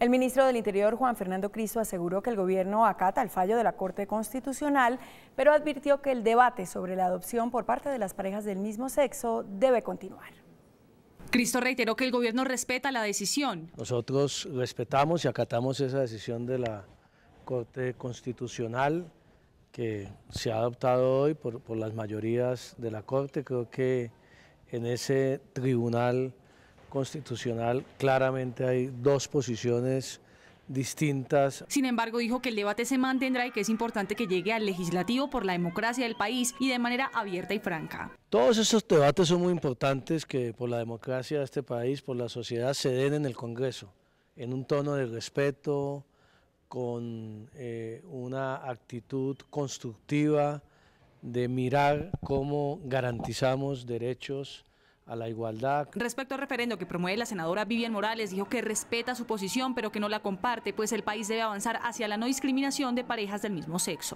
El ministro del Interior, Juan Fernando Cristo, aseguró que el gobierno acata el fallo de la Corte Constitucional, pero advirtió que el debate sobre la adopción por parte de las parejas del mismo sexo debe continuar. Cristo reiteró que el gobierno respeta la decisión. Nosotros respetamos y acatamos esa decisión de la Corte Constitucional que se ha adoptado hoy por, las mayorías de la Corte. Creo que en ese tribunal Constitucional claramente hay dos posiciones distintas. Sin embargo, dijo que el debate se mantendrá y que es importante que llegue al legislativo por la democracia del país y de manera abierta y franca. Todos estos debates son muy importantes que por la democracia de este país, por la sociedad, se den en el Congreso, en un tono de respeto, con eh, una actitud constructiva de mirar cómo garantizamos derechos la igualdad. Respecto al referendo que promueve la senadora Vivian Morales, dijo que respeta su posición, pero que no la comparte, pues el país debe avanzar hacia la no discriminación de parejas del mismo sexo.